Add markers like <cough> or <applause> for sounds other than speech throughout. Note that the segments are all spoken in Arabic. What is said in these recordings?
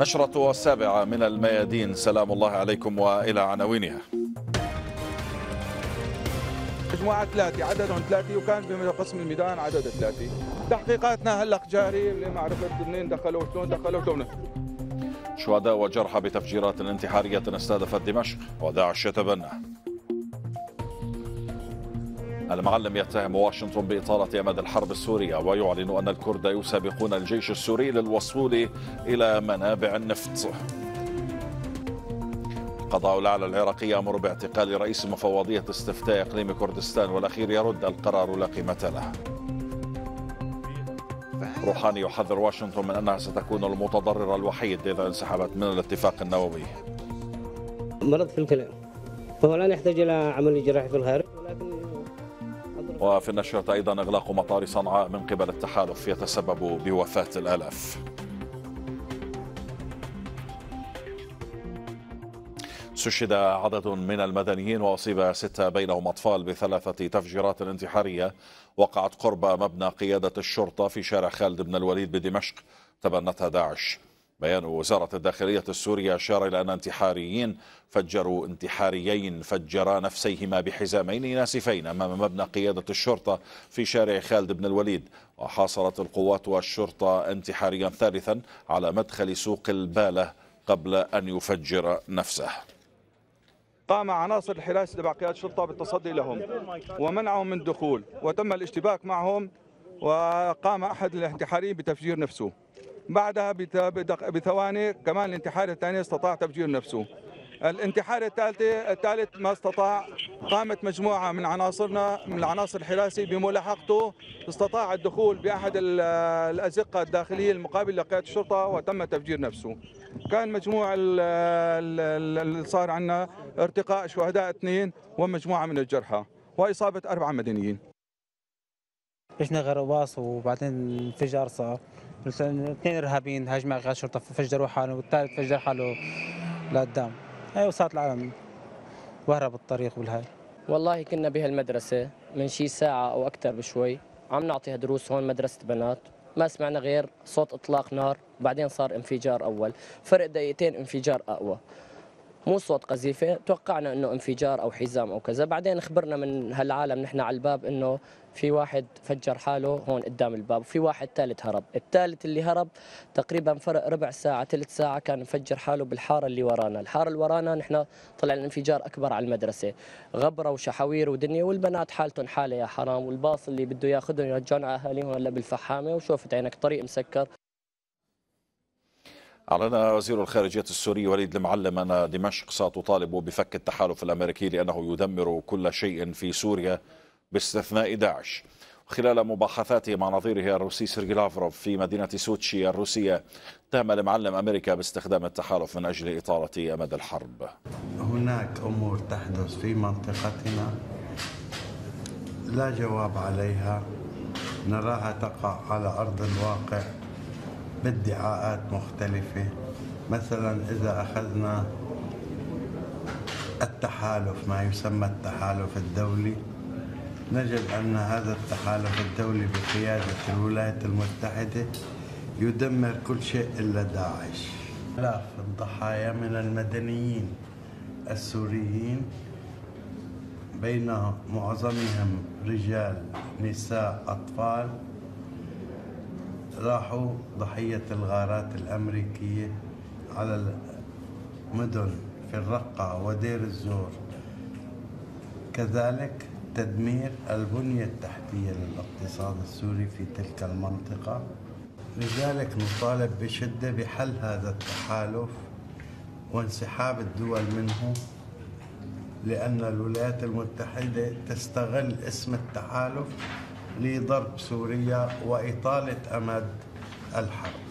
نشرة السابعة من الميادين سلام الله عليكم وإلى عناوينها مجموعة ثلاثة عددهم ثلاثة وكان بقسم الميدان عدد ثلاثة تحقيقاتنا هلق جاري لمعرفة منين دخلوا وشلون دخلوا وشلون شهداء وجرحى بتفجيرات انتحارية استهدفت دمشق وداعش يتبنى المعلم يتهم واشنطن بإطالة أمد الحرب السورية ويعلن أن الكرد يسابقون الجيش السوري للوصول إلى منابع النفط القضاء الأعلى العراقي يأمر باعتقال رئيس مفوضية استفتاء إقليم كردستان والأخير يرد القرار لا قيمة له روحاني يحذر واشنطن من أنها ستكون المتضرر الوحيد إذا انسحبت من الاتفاق النووي مرض في الكلام فهو لا يحتاج إلى عمل جراحي في الخارج ولكن وفي النشرة أيضا إغلاق مطار صنعاء من قبل التحالف يتسبب بوفاة الآلاف استشهد عدد من المدنيين وأصيب ستة بينهم أطفال بثلاثة تفجيرات انتحارية وقعت قرب مبنى قيادة الشرطة في شارع خالد بن الوليد بدمشق تبنتها داعش بيان وزارة الداخلية السورية أشار إلى أن انتحاريين فجروا انتحاريين فجرا نفسيهما بحزامين ناسفين أمام مبنى قيادة الشرطة في شارع خالد بن الوليد وحاصرت القوات والشرطة انتحاريا ثالثا على مدخل سوق البالة قبل أن يفجر نفسه قام عناصر الحراسة تبع قيادة الشرطة بالتصدي لهم ومنعهم من الدخول وتم الاشتباك معهم وقام أحد الانتحاريين بتفجير نفسه بعدها بثواني كمان الانتحار الثاني استطاع تفجير نفسه الانتحار الثالث الثالث ما استطاع قامت مجموعه من عناصرنا من العناصر الحراسي بملاحقته استطاع الدخول باحد الازقه الداخليه المقابل لقياده الشرطه وتم تفجير نفسه كان مجموع اللي صار عندنا ارتقاء شهداء اثنين ومجموعه من الجرحى واصابه اربعه مدنيين اجنا غرواص وبعدين انفجار صار اثنين ارهابيين هجموا على الشرطه فجروا حاله والثالث فجر حاله لقدام هي أيوة، وصلت العالم وهرب الطريق والهاي والله كنا بهالمدرسه من شي ساعه او اكثر بشوي عم نعطيها دروس هون مدرسه بنات ما سمعنا غير صوت اطلاق نار وبعدين صار انفجار اول فرق دقيقتين انفجار اقوى مو صوت قذيفه توقعنا انه انفجار او حزام او كذا بعدين خبرنا من هالعالم نحن على الباب انه في واحد فجر حاله هون قدام الباب وفي واحد ثالث هرب الثالث اللي هرب تقريبا فرق ربع ساعة ثلث ساعة كان مفجر حاله بالحارة اللي ورانا الحارة اللي ورانا نحن طلع الانفجار أكبر على المدرسة غبرة وشحاوير ودنيا والبنات حالتهم حالة يا حرام والباص اللي بده ياخذهم يرجعون على أهاليهم هلا بالفحامة وشوفت عينك طريق مسكر أعلن وزير الخارجية السوري وليد المعلم أن دمشق ستطالب بفك التحالف الأمريكي لأنه يدمر كل شيء في سوريا باستثناء داعش خلال مباحثاته مع نظيره الروسي سيرجي لافروف في مدينة سوتشي الروسية تهم المعلم أمريكا باستخدام التحالف من أجل إطالة أمد الحرب هناك أمور تحدث في منطقتنا لا جواب عليها نراها تقع على أرض الواقع بادعاءات مختلفة مثلا إذا أخذنا التحالف ما يسمى التحالف الدولي نجد أن هذا التحالف الدولي بقيادة الولايات المتحدة يدمر كل شيء إلا داعش آلاف الضحايا من المدنيين السوريين بين معظمهم رجال نساء أطفال راحوا ضحية الغارات الأمريكية على المدن في الرقة ودير الزور كذلك تدمير البنية التحتية للاقتصاد السوري في تلك المنطقة لذلك نطالب بشدة بحل هذا التحالف وانسحاب الدول منه لأن الولايات المتحدة تستغل اسم التحالف لضرب سوريا وإطالة أمد الحرب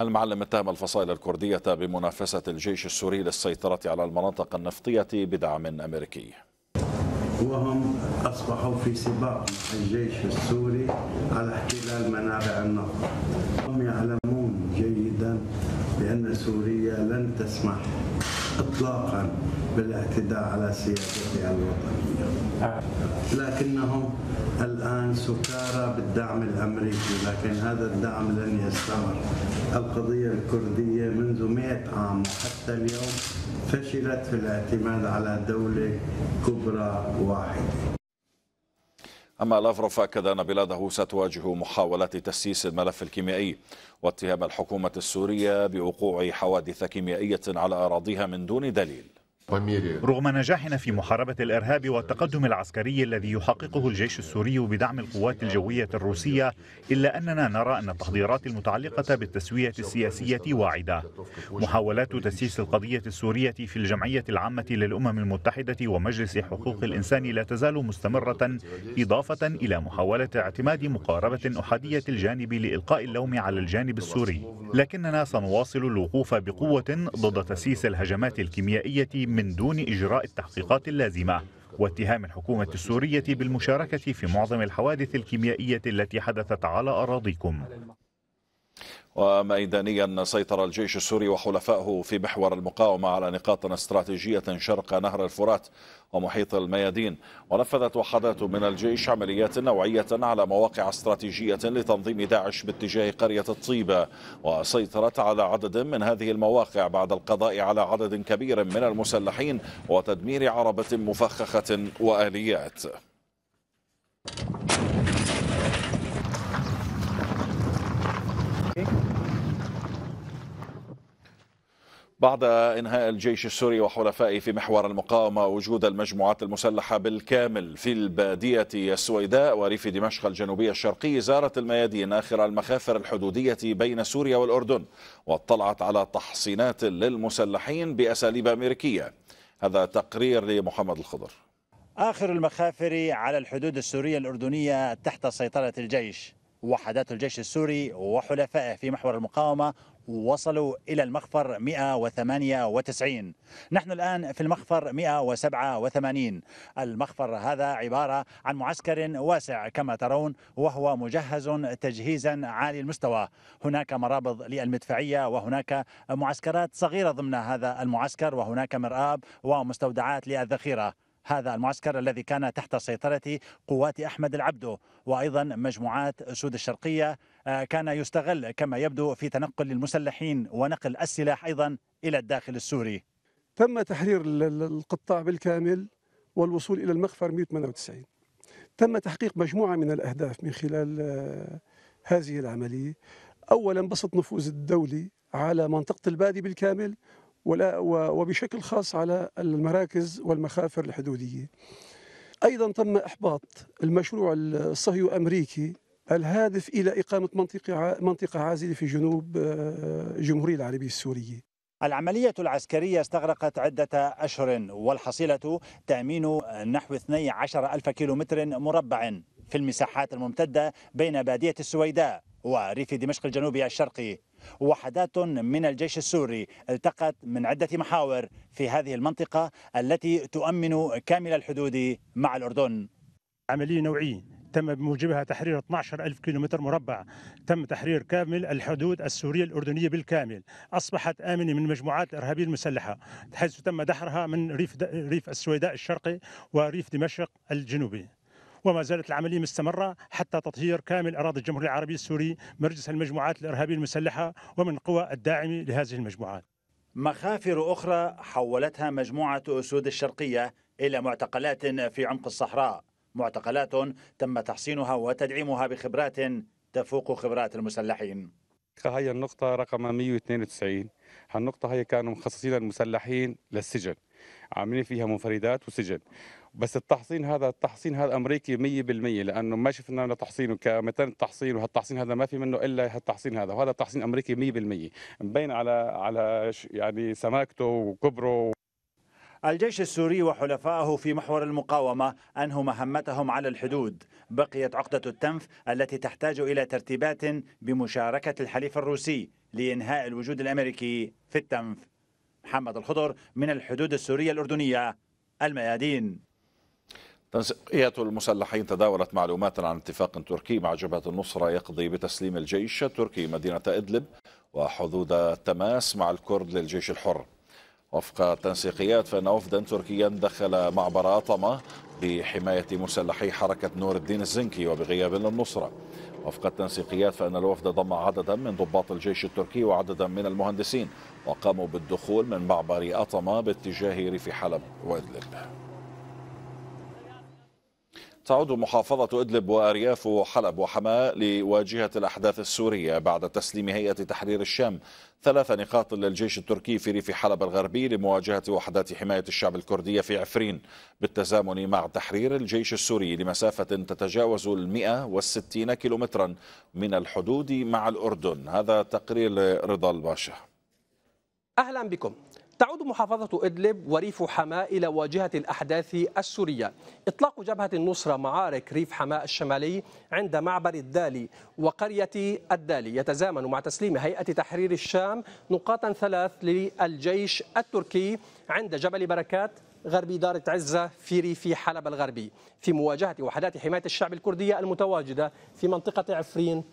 المعلم اتهم الفصائل الكردية بمنافسة الجيش السوري للسيطرة على المناطق النفطية بدعم أمريكي وهم أصبحوا في سباق مع الجيش السوري على احتلال منابع النفط هم يعلمون جيدا بأن سوريا لن تسمح اطلاقا بالاعتداء على سيادتها الوطنيه لكنهم الان سكارى بالدعم الامريكي لكن هذا الدعم لن يستمر القضيه الكرديه منذ 100 عام وحتى اليوم فشلت في الاعتماد على دوله كبرى واحده أما لافروف أكد أن بلاده ستواجه محاولات تسييس الملف الكيميائي واتهام الحكومة السورية بوقوع حوادث كيميائية على أراضيها من دون دليل رغم نجاحنا في محاربة الإرهاب والتقدم العسكري الذي يحققه الجيش السوري بدعم القوات الجوية الروسية إلا أننا نرى أن التحضيرات المتعلقة بالتسوية السياسية واعدة محاولات تسييس القضية السورية في الجمعية العامة للأمم المتحدة ومجلس حقوق الإنسان لا تزال مستمرة إضافة إلى محاولة اعتماد مقاربة أحادية الجانب لإلقاء اللوم على الجانب السوري لكننا سنواصل الوقوف بقوة ضد تسييس الهجمات الكيميائية من دون إجراء التحقيقات اللازمة واتهام الحكومة السورية بالمشاركة في معظم الحوادث الكيميائية التي حدثت على أراضيكم وميدانيا سيطر الجيش السوري وحلفائه في محور المقاومة على نقاط استراتيجية شرق نهر الفرات ومحيط الميادين ونفذت وحدات من الجيش عمليات نوعية على مواقع استراتيجية لتنظيم داعش باتجاه قرية الطيبة وسيطرت على عدد من هذه المواقع بعد القضاء على عدد كبير من المسلحين وتدمير عربة مفخخة وآليات بعد انهاء الجيش السوري وحلفائه في محور المقاومه وجود المجموعات المسلحه بالكامل في الباديه السويداء وريف دمشق الجنوبي الشرقي زارت الميادين اخر المخافر الحدوديه بين سوريا والاردن واطلعت على تحصينات للمسلحين باساليب امريكيه. هذا تقرير لمحمد الخضر. اخر المخافر على الحدود السوريه الاردنيه تحت سيطره الجيش. وحدات الجيش السوري وحلفائه في محور المقاومه وصلوا إلى المخفر 198 نحن الآن في المخفر 187 المخفر هذا عبارة عن معسكر واسع كما ترون وهو مجهز تجهيزا عالي المستوى هناك مرابض للمدفعية وهناك معسكرات صغيرة ضمن هذا المعسكر وهناك مرآب ومستودعات للذخيرة هذا المعسكر الذي كان تحت سيطرة قوات أحمد العبدو وأيضا مجموعات سود الشرقية آه، كان يستغل كما يبدو في تنقل المسلحين ونقل السلاح أيضا إلى الداخل السوري تم تحرير القطاع بالكامل والوصول إلى المخفر 198 تم تحقيق مجموعة من الأهداف من خلال آه، هذه العملية أولا بسط نفوذ الدولي على منطقة البادي بالكامل وبشكل خاص على المراكز والمخافر الحدودية أيضا تم إحباط المشروع الصهيو أمريكي الهادف إلى إقامة منطقة منطقة عازلة في جنوب الجمهورية آه، العربية السورية العملية العسكرية استغرقت عدة أشهر والحصيلة تأمين نحو 12 ألف كيلومتر مربع في المساحات الممتدة بين بادية السويداء وريف دمشق الجنوبي الشرقي وحدات من الجيش السوري التقت من عدة محاور في هذه المنطقة التي تؤمن كامل الحدود مع الأردن عملية نوعية تم بموجبها تحرير 12 ألف كيلومتر مربع تم تحرير كامل الحدود السورية الأردنية بالكامل أصبحت آمنة من مجموعات الإرهابية المسلحة حيث تم دحرها من ريف, ريف السويداء الشرقي وريف دمشق الجنوبي وما زالت العملية مستمرة حتى تطهير كامل أراضي الجمهورية العربية السورية مرجس المجموعات الإرهابية المسلحة ومن القوى الداعمة لهذه المجموعات مخافر أخرى حولتها مجموعة أسود الشرقية إلى معتقلات في عمق الصحراء معتقلات تم تحصينها وتدعيمها بخبرات تفوق خبرات المسلحين هي النقطة رقم 192 هالنقطة هي كانوا مخصصين المسلحين للسجن عاملين فيها منفردات وسجن بس التحصين هذا التحصين هذا امريكي 100% لانه ما شفنا له تحصين كمثلا التحصين وهالتحصين هذا ما في منه الا هالتحصين هذا وهذا تحصين امريكي 100% مبين على على يعني سماكته وكبره الجيش السوري وحلفائه في محور المقاومة أنهوا مهمتهم على الحدود بقيت عقدة التنف التي تحتاج إلى ترتيبات بمشاركة الحليف الروسي لإنهاء الوجود الأمريكي في التنف محمد الخضر من الحدود السورية الأردنية الميادين تنسيقية المسلحين تداولت معلومات عن اتفاق تركي مع جبهة النصرة يقضي بتسليم الجيش التركي مدينة إدلب وحدود التماس مع الكرد للجيش الحر وفق التنسيقيات فإن وفدا تركيا دخل معبر أطمة بحماية مسلحي حركة نور الدين الزنكي وبغياب للنصرة وفق التنسيقيات فإن الوفد ضم عددا من ضباط الجيش التركي وعددا من المهندسين وقاموا بالدخول من معبر أطمة باتجاه ريف حلب وإدلب تعود محافظة إدلب وأرياف حلب وحماة لواجهة الأحداث السورية بعد تسليم هيئة تحرير الشام ثلاث نقاط للجيش التركي في ريف حلب الغربي لمواجهة وحدات حماية الشعب الكردية في عفرين بالتزامن مع تحرير الجيش السوري لمسافة تتجاوز المئة والستين كيلومترا من الحدود مع الأردن هذا تقرير رضا الباشا أهلا بكم تعود محافظة إدلب وريف حماة إلى واجهة الأحداث السورية إطلاق جبهة النصرة معارك ريف حماة الشمالي عند معبر الدالي وقرية الدالي يتزامن مع تسليم هيئة تحرير الشام نقاطا ثلاث للجيش التركي عند جبل بركات غربي دارة عزة في ريف حلب الغربي في مواجهة وحدات حماية الشعب الكردية المتواجدة في منطقة عفرين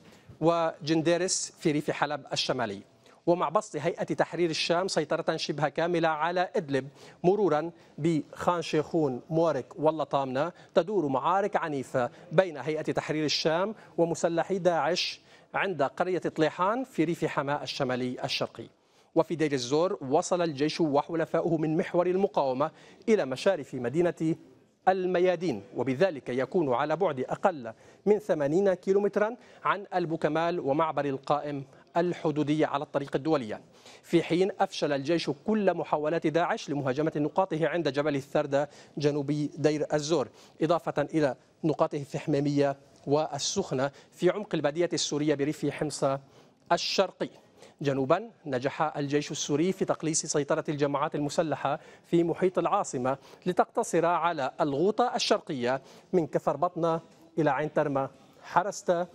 وجنديرس في ريف حلب الشمالي ومع بسط هيئة تحرير الشام سيطرة شبه كاملة على إدلب مرورا بخان شيخون مورك واللطامنة تدور معارك عنيفة بين هيئة تحرير الشام ومسلحي داعش عند قرية طليحان في ريف حماة الشمالي الشرقي وفي دير الزور وصل الجيش وحلفاؤه من محور المقاومة إلى مشارف مدينة الميادين وبذلك يكون على بعد أقل من 80 كيلومترا عن البوكمال ومعبر القائم الحدودية على الطريق الدولية في حين أفشل الجيش كل محاولات داعش لمهاجمة نقاطه عند جبل الثردة جنوبي دير الزور إضافة إلى نقاطه في حميمية والسخنة في عمق البادية السورية بريف حمصة الشرقي جنوبا نجح الجيش السوري في تقليص سيطرة الجماعات المسلحة في محيط العاصمة لتقتصر على الغوطة الشرقية من كفر بطنة إلى عين ترمة حرستة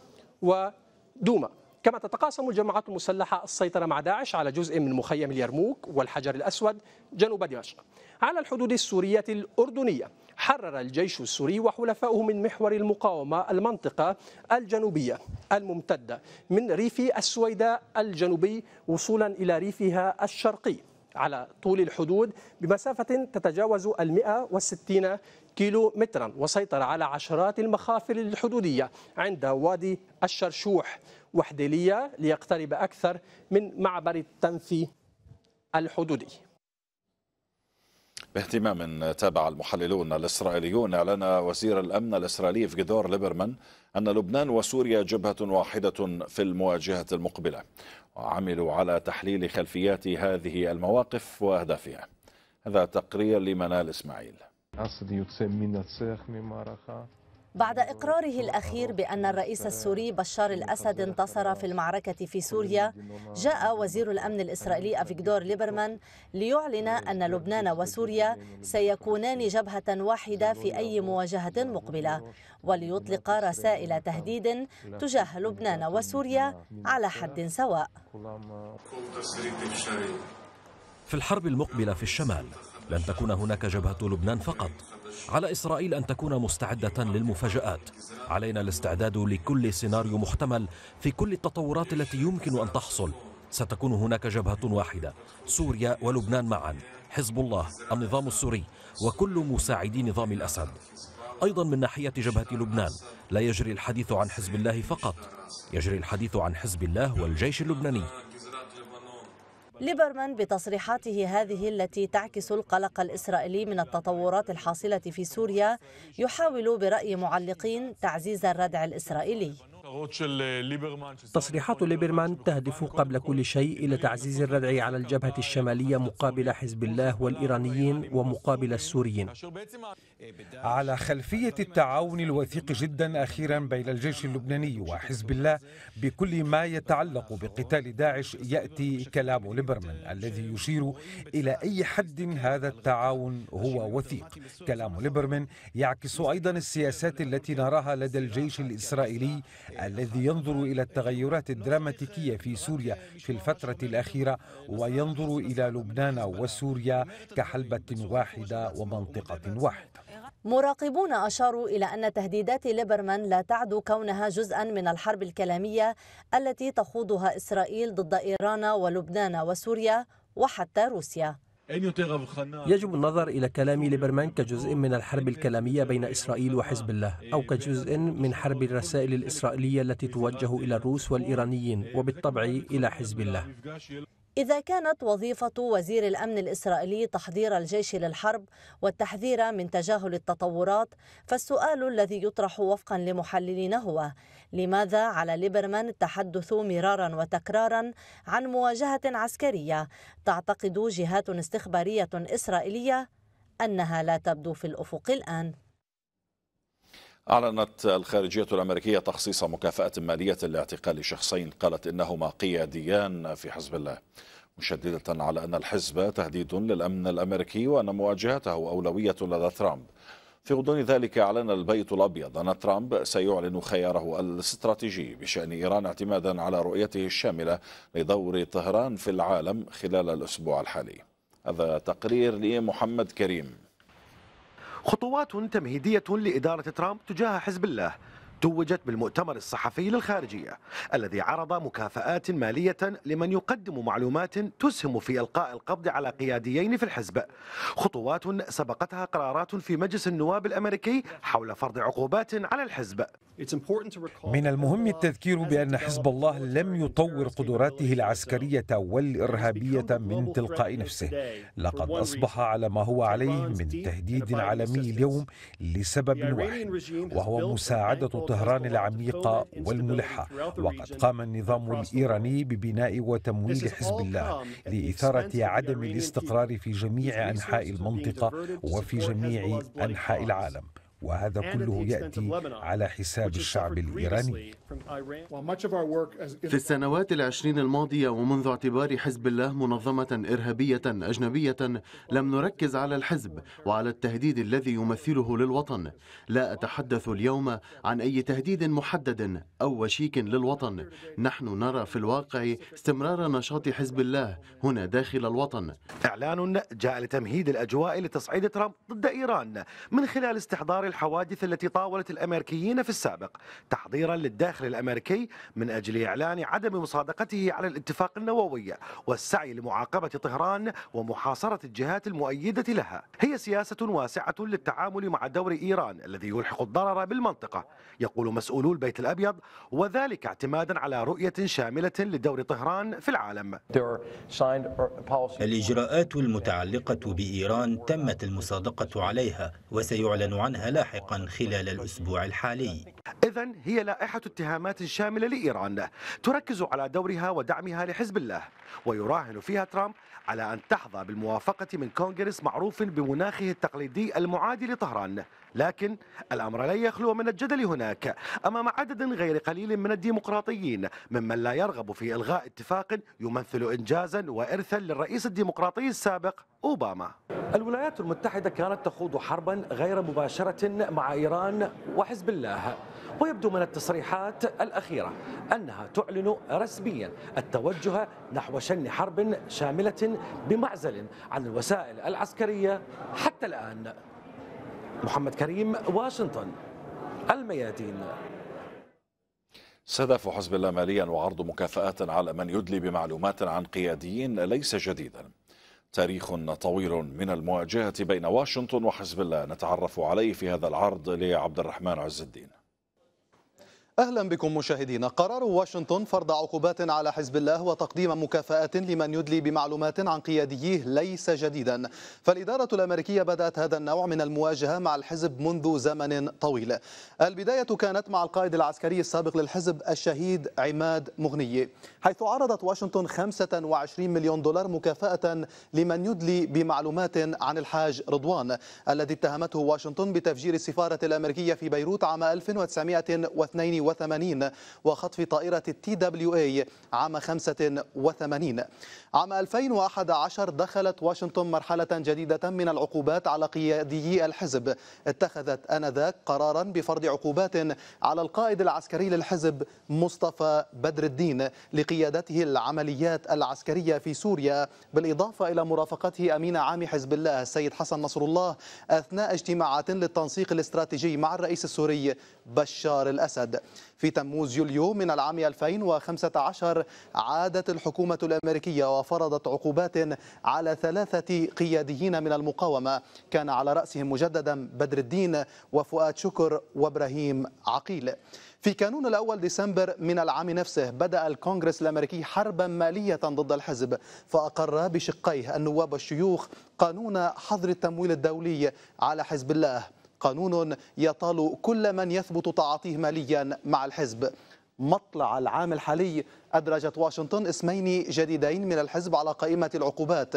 ودوما كما تتقاسم الجماعات المسلحة السيطرة مع داعش على جزء من مخيم اليرموك والحجر الأسود جنوب دمشق على الحدود السورية الأردنية حرر الجيش السوري وحلفاؤه من محور المقاومة المنطقة الجنوبية الممتدة من ريف السويداء الجنوبي وصولا إلى ريفها الشرقي على طول الحدود بمسافة تتجاوز ال 160 كيلو مترا وسيطر على عشرات المخافر الحدودية عند وادي الشرشوح وحدلية ليقترب أكثر من معبر التنفي الحدودي باهتمام تابع المحللون الإسرائيليون أعلن وزير الأمن الإسرائيلي في ليبرمان أن لبنان وسوريا جبهة واحدة في المواجهة المقبلة وعملوا على تحليل خلفيات هذه المواقف وأهدافها هذا تقرير لمنال إسماعيل بعد إقراره الأخير بأن الرئيس السوري بشار الأسد انتصر في المعركة في سوريا جاء وزير الأمن الإسرائيلي أفيغدور ليبرمان ليعلن أن لبنان وسوريا سيكونان جبهة واحدة في أي مواجهة مقبلة وليطلق رسائل تهديد تجاه لبنان وسوريا على حد سواء في الحرب المقبلة في الشمال لن تكون هناك جبهة لبنان فقط على إسرائيل أن تكون مستعدة للمفاجآت علينا الاستعداد لكل سيناريو محتمل في كل التطورات التي يمكن أن تحصل ستكون هناك جبهة واحدة سوريا ولبنان معا حزب الله النظام السوري وكل مساعدي نظام الأسد أيضا من ناحية جبهة لبنان لا يجري الحديث عن حزب الله فقط يجري الحديث عن حزب الله والجيش اللبناني ليبرمان بتصريحاته هذه التي تعكس القلق الإسرائيلي من التطورات الحاصلة في سوريا يحاول برأي معلقين تعزيز الردع الإسرائيلي تصريحات ليبرمان تهدف قبل كل شيء إلى تعزيز الردع على الجبهة الشمالية مقابل حزب الله والإيرانيين ومقابل السوريين على خلفية التعاون الوثيق جدا أخيرا بين الجيش اللبناني وحزب الله بكل ما يتعلق بقتال داعش يأتي كلام ليبرمان الذي يشير إلى أي حد هذا التعاون هو وثيق كلام ليبرمان يعكس أيضا السياسات التي نراها لدى الجيش الإسرائيلي الذي ينظر إلى التغيرات الدراماتيكية في سوريا في الفترة الأخيرة وينظر إلى لبنان وسوريا كحلبة واحدة ومنطقة واحدة مراقبون أشاروا إلى أن تهديدات ليبرمان لا تعد كونها جزءا من الحرب الكلامية التي تخوضها إسرائيل ضد إيران ولبنان وسوريا وحتى روسيا يجب النظر إلى كلام ليبرمان كجزء من الحرب الكلامية بين إسرائيل وحزب الله أو كجزء من حرب الرسائل الإسرائيلية التي توجه إلى الروس والإيرانيين وبالطبع إلى حزب الله إذا كانت وظيفة وزير الأمن الإسرائيلي تحضير الجيش للحرب والتحذير من تجاهل التطورات فالسؤال الذي يطرح وفقا لمحللين هو لماذا على ليبرمان التحدث مرارا وتكرارا عن مواجهة عسكرية تعتقد جهات استخبارية إسرائيلية أنها لا تبدو في الأفق الآن أعلنت الخارجية الأمريكية تخصيص مكافأة مالية لاعتقال شخصين قالت إنهما قياديان في حزب الله مشددة على أن الحزب تهديد للأمن الأمريكي وأن مواجهته أولوية لدى ترامب في غضون ذلك أعلن البيت الأبيض أن ترامب سيعلن خياره الاستراتيجي بشأن إيران اعتمادا على رؤيته الشاملة لدور طهران في العالم خلال الأسبوع الحالي هذا تقرير لمحمد كريم خطوات تمهيدية لإدارة ترامب تجاه حزب الله توجت بالمؤتمر الصحفي للخارجية الذي عرض مكافآت مالية لمن يقدم معلومات تسهم في إلقاء القبض على قياديين في الحزب خطوات سبقتها قرارات في مجلس النواب الأمريكي حول فرض عقوبات على الحزب من المهم التذكير بأن حزب الله لم يطور قدراته العسكرية والإرهابية من تلقاء نفسه لقد أصبح على ما هو عليه من تهديد عالمي اليوم لسبب واحد وهو مساعدة طهران العميقة والملحة وقد قام النظام الإيراني ببناء وتمويل حزب الله لإثارة عدم الاستقرار في جميع أنحاء المنطقة وفي جميع أنحاء العالم وهذا كله يأتي على حساب الشعب الإيراني في السنوات العشرين الماضية ومنذ اعتبار حزب الله منظمة إرهابية أجنبية لم نركز على الحزب وعلى التهديد الذي يمثله للوطن لا أتحدث اليوم عن أي تهديد محدد أو وشيك للوطن نحن نرى في الواقع استمرار نشاط حزب الله هنا داخل الوطن إعلان جاء لتمهيد الأجواء لتصعيد ترامب ضد إيران من خلال استحضار الحوادث التي طاولت الأمريكيين في السابق تحضيرا للداخل الأمريكي من أجل إعلان عدم مصادقته على الاتفاق النووي والسعي لمعاقبة طهران ومحاصرة الجهات المؤيدة لها هي سياسة واسعة للتعامل مع دور إيران الذي يلحق الضرر بالمنطقة يقول مسؤولو البيت الأبيض وذلك اعتمادا على رؤية شاملة لدور طهران في العالم الإجراءات المتعلقة بإيران تمت المصادقة عليها وسيعلن عنها لاحقا خلال الأسبوع الحالي إذا هي لائحة اتهامات شاملة لإيران تركز على دورها ودعمها لحزب الله ويراهن فيها ترامب على أن تحظى بالموافقة من كونغرس معروف بمناخه التقليدي المعادي لطهران لكن الأمر لا يخلو من الجدل هناك أمام عدد غير قليل من الديمقراطيين ممن لا يرغب في إلغاء اتفاق يمثل إنجازا وإرثا للرئيس الديمقراطي السابق أوباما الولايات المتحدة كانت تخوض حربا غير مباشرة مع إيران وحزب الله ويبدو من التصريحات الأخيرة أنها تعلن رسميا التوجه نحو شن حرب شاملة بمعزل عن الوسائل العسكرية حتى الآن محمد كريم واشنطن الميادين استهداف حزب الله ماليا وعرض مكافآت على من يدلي بمعلومات عن قياديين ليس جديدا تاريخ طويل من المواجهة بين واشنطن وحزب الله نتعرف عليه في هذا العرض لعبد الرحمن عز الدين أهلا بكم مشاهدينا قرار واشنطن فرض عقوبات على حزب الله وتقديم مكافآت لمن يدلي بمعلومات عن قياديه ليس جديدا فالإدارة الأمريكية بدأت هذا النوع من المواجهة مع الحزب منذ زمن طويل البداية كانت مع القائد العسكري السابق للحزب الشهيد عماد مغنية حيث عرضت واشنطن 25 مليون دولار مكافأة لمن يدلي بمعلومات عن الحاج رضوان الذي اتهمته واشنطن بتفجير السفارة الأمريكية في بيروت عام 1922 86 وخطف طائرة التي دبليو اي عام 85 عام 2011 دخلت واشنطن مرحلة جديدة من العقوبات على قيادي الحزب اتخذت آنذاك قرارا بفرض عقوبات على القائد العسكري للحزب مصطفى بدر الدين لقيادته العمليات العسكرية في سوريا بالإضافة إلى مرافقته أمين عام حزب الله السيد حسن نصر الله أثناء اجتماعات للتنسيق الاستراتيجي مع الرئيس السوري بشار الأسد في تموز يوليو من العام 2015 عادت الحكومة الأمريكية وفرضت عقوبات على ثلاثة قياديين من المقاومة كان على رأسهم مجددا بدر الدين وفؤاد شكر وابراهيم عقيل في كانون الأول ديسمبر من العام نفسه بدأ الكونغرس الأمريكي حربا مالية ضد الحزب فأقر بشقيه النواب والشيوخ قانون حظر التمويل الدولي على حزب الله قانون يطال كل من يثبت تعاطيه ماليا مع الحزب مطلع العام الحالي أدرجت واشنطن اسمين جديدين من الحزب على قائمة العقوبات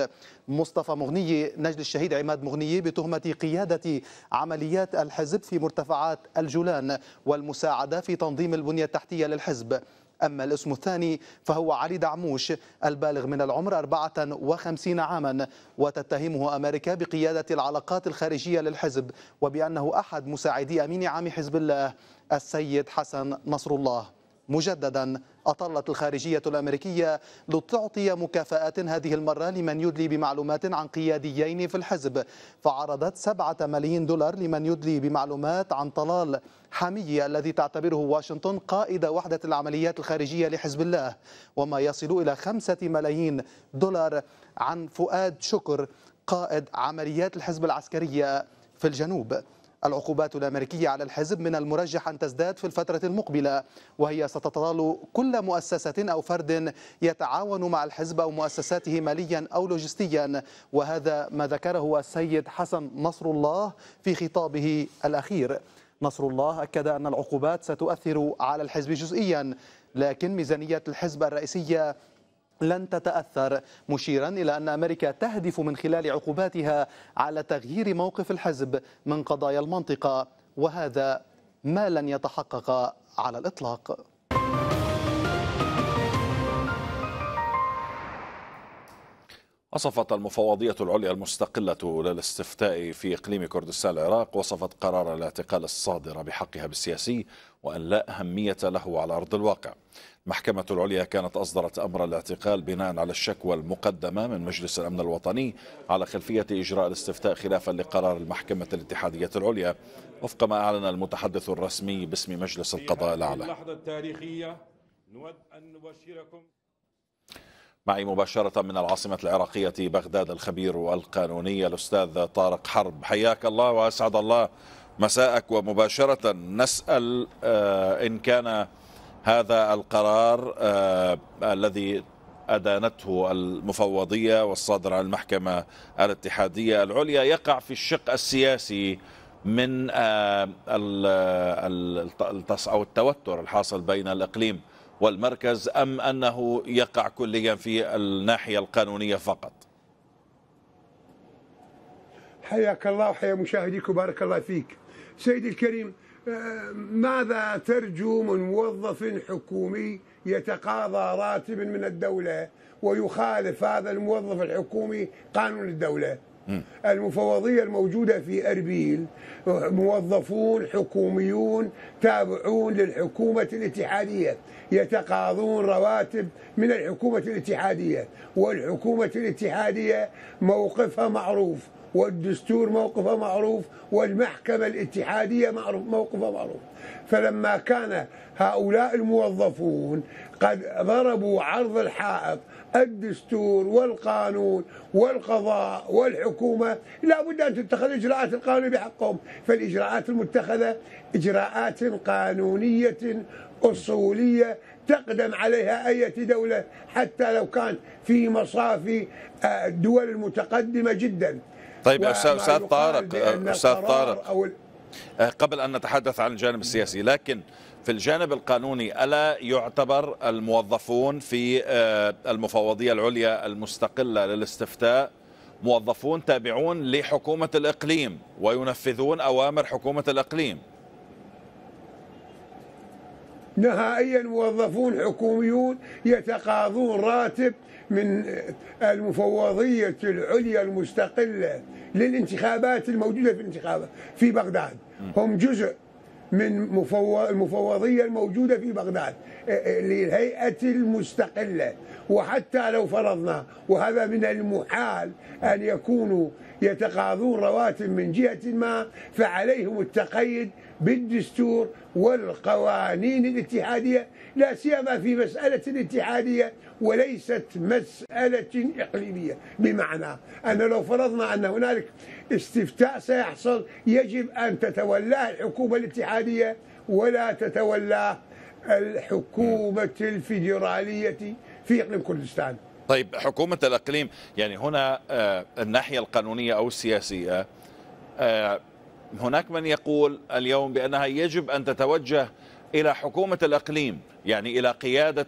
مصطفى مغني نجل الشهيد عماد مغني بتهمة قيادة عمليات الحزب في مرتفعات الجولان والمساعدة في تنظيم البنية التحتية للحزب أما الاسم الثاني فهو علي دعموش البالغ من العمر 54 عاما وتتهمه أمريكا بقيادة العلاقات الخارجية للحزب وبأنه أحد مساعدي أمين عام حزب الله السيد حسن نصر الله مجددا أطلت الخارجية الأمريكية لتعطي مكافآت هذه المرة لمن يدلي بمعلومات عن قياديين في الحزب فعرضت سبعة ملايين دولار لمن يدلي بمعلومات عن طلال حامية الذي تعتبره واشنطن قائد وحدة العمليات الخارجية لحزب الله وما يصل إلى خمسة ملايين دولار عن فؤاد شكر قائد عمليات الحزب العسكرية في الجنوب العقوبات الأمريكية على الحزب من المرجح أن تزداد في الفترة المقبلة وهي ستطال كل مؤسسة أو فرد يتعاون مع الحزب أو مؤسساته ماليا أو لوجستيا وهذا ما ذكره السيد حسن نصر الله في خطابه الأخير نصر الله أكد أن العقوبات ستؤثر على الحزب جزئيا لكن ميزانية الحزب الرئيسية لن تتأثر مشيرا إلى أن أمريكا تهدف من خلال عقوباتها على تغيير موقف الحزب من قضايا المنطقة وهذا ما لن يتحقق على الإطلاق وصفت المفوضية العليا المستقلة للاستفتاء في إقليم كردستان العراق وصفت قرار الاعتقال الصادر بحقها بالسياسي وأن لا أهمية له على أرض الواقع المحكمة العليا كانت أصدرت أمر الاعتقال بناء على الشكوى المقدمة من مجلس الأمن الوطني على خلفية إجراء الاستفتاء خلافا لقرار المحكمة الاتحادية العليا وفق ما أعلن المتحدث الرسمي باسم مجلس القضاء الأعلى اللحظة التاريخية نود أن نبشركم معي مباشرة من العاصمة العراقية بغداد الخبير القانوني الأستاذ طارق حرب حياك الله وأسعد الله مساءك ومباشرة نسأل آه، إن كان هذا القرار آه، الذي أدانته المفوضية والصادر عن المحكمة الاتحادية العليا يقع في الشق السياسي من آه، أو التوتر الحاصل بين الإقليم والمركز أم أنه يقع كليا في الناحية القانونية فقط حياك الله وحيا مشاهديك وبارك الله فيك سيدي الكريم آه، ماذا ترجو من موظف حكومي يتقاضى راتب من الدولة ويخالف هذا الموظف الحكومي قانون الدولة المفوضية الموجودة في أربيل موظفون حكوميون تابعون للحكومة الاتحادية يتقاضون رواتب من الحكومة الاتحادية والحكومة الاتحادية موقفها معروف والدستور موقفه معروف والمحكمة الاتحادية معروف موقفها معروف فلما كان هؤلاء الموظفون قد ضربوا عرض الحائط الدستور والقانون والقضاء والحكومة لا بد أن تتخذ إجراءات القانونية بحقهم فالإجراءات المتخذة إجراءات قانونية أصولية تقدم عليها أي دولة حتى لو كان في مصافي آه، الدول المتقدمة جدا طيب أستاذ طارق أستاذ طارق آه، قبل أن نتحدث عن الجانب السياسي لكن في الجانب القانوني ألا يعتبر الموظفون في آه، المفوضية العليا المستقلة للاستفتاء موظفون تابعون لحكومة الإقليم وينفذون أوامر حكومة الإقليم نهائيا موظفون حكوميون يتقاضون راتب من المفوضية العليا المستقلة للانتخابات الموجودة في الانتخابات في بغداد هم جزء من المفوضيه الموجوده في بغداد للهيئه المستقله وحتى لو فرضنا وهذا من المحال ان يكونوا يتقاضون رواتب من جهه ما فعليهم التقيد بالدستور والقوانين الاتحاديه لا سيما في مساله الاتحاديه وليست مساله اقليميه بمعنى ان لو فرضنا ان هنالك استفتاء سيحصل يجب أن تتولاه الحكومة الاتحادية ولا تتولاه الحكومة الفيدرالية في إقليم كردستان طيب حكومة الأقليم يعني هنا آه، الناحية القانونية أو السياسية آه، هناك من يقول اليوم بأنها يجب أن تتوجه إلى حكومة الأقليم يعني إلى قيادة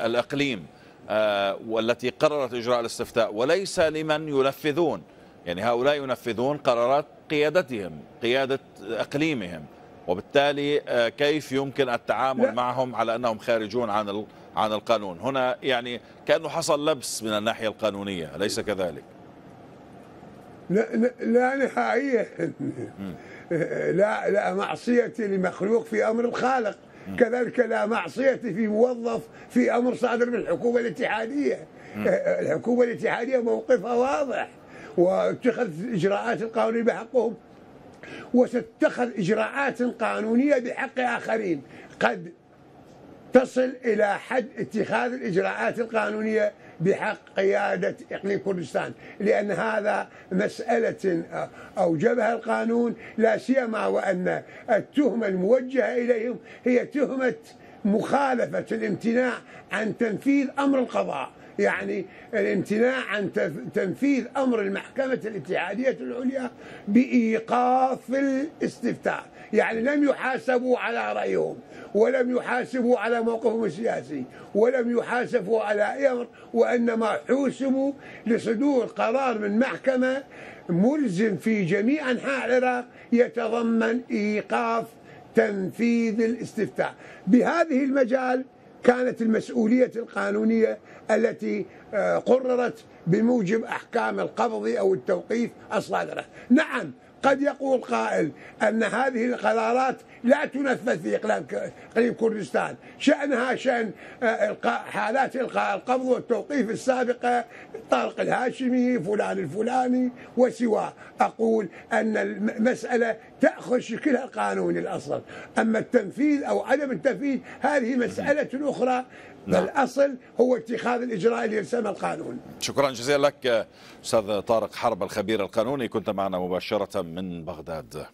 الأقليم آه، والتي قررت إجراء الاستفتاء وليس لمن ينفذون يعني هؤلاء ينفذون قرارات قيادتهم قيادة أقليمهم وبالتالي آه، كيف يمكن التعامل لا. معهم على أنهم خارجون عن عن القانون هنا يعني كأنه حصل لبس من الناحية القانونية أليس كذلك لا, لا, لا نهائيا <laughs> لا لا معصية لمخلوق في أمر الخالق كذلك لا معصية في موظف في أمر صادر من الحكومة الاتحادية <laughs> الحكومة الاتحادية موقفها واضح واتخذت الإجراءات القانونية بحقهم وتتخذ إجراءات قانونية بحق آخرين قد تصل إلى حد اتخاذ الإجراءات القانونية بحق قيادة إقليم كردستان لأن هذا مسألة أوجبها القانون لا سيما وأن التهمة الموجهة إليهم هي تهمة مخالفة الامتناع عن تنفيذ أمر القضاء يعني الامتناع عن تنفيذ أمر المحكمة الاتحادية العليا بإيقاف الاستفتاء يعني لم يحاسبوا على رأيهم ولم يحاسبوا على موقفهم السياسي ولم يحاسبوا على أمر وإنما حوسبوا لصدور قرار من محكمة ملزم في جميع أنحاء العراق يتضمن إيقاف تنفيذ الاستفتاء بهذه المجال كانت المسؤولية القانونية التي آه، قررت بموجب أحكام القبض أو التوقيف الصادرة نعم قد يقول قائل أن هذه القرارات لا تنفذ في إقليم كردستان شأنها شأن آه، حالات القبض والتوقيف السابقة طارق الهاشمي فلان الفلاني وسواه أقول أن المسألة تأخذ شكلها قانوني الأصل أما التنفيذ أو عدم التنفيذ هذه مسألة أخرى نعم. الأصل هو اتخاذ الإجراء اللي يرسمه القانون شكرا جزيلا لك أستاذ طارق حرب الخبير القانوني كنت معنا مباشرة من بغداد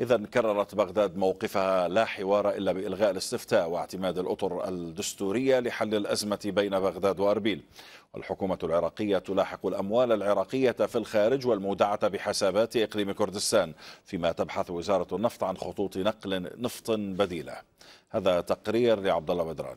إذا كررت بغداد موقفها لا حوار إلا بإلغاء الاستفتاء واعتماد الأطر الدستورية لحل الأزمة بين بغداد وأربيل والحكومة العراقية تلاحق الأموال العراقية في الخارج والمودعة بحسابات إقليم كردستان فيما تبحث وزارة النفط عن خطوط نقل نفط بديلة هذا تقرير لعبد الله بدران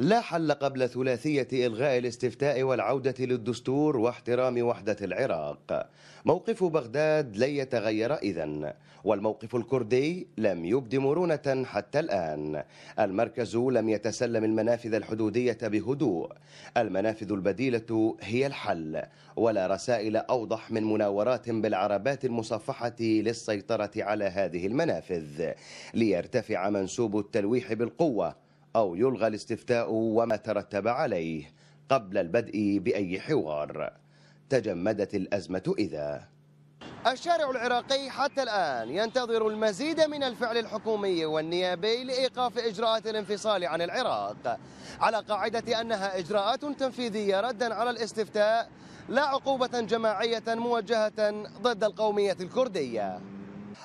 لا حل قبل ثلاثية إلغاء الاستفتاء والعودة للدستور واحترام وحدة العراق موقف بغداد لن يتغير إذا والموقف الكردي لم يبدي مرونة حتى الآن المركز لم يتسلم المنافذ الحدودية بهدوء المنافذ البديلة هي الحل ولا رسائل أوضح من مناورات بالعربات المصفحة للسيطرة على هذه المنافذ ليرتفع منسوب التلويح بالقوة أو يلغى الاستفتاء وما ترتب عليه قبل البدء بأي حوار تجمدت الأزمة إذا الشارع العراقي حتى الآن ينتظر المزيد من الفعل الحكومي والنيابي لإيقاف إجراءات الانفصال عن العراق على قاعدة أنها إجراءات تنفيذية ردا على الاستفتاء لا عقوبة جماعية موجهة ضد القومية الكردية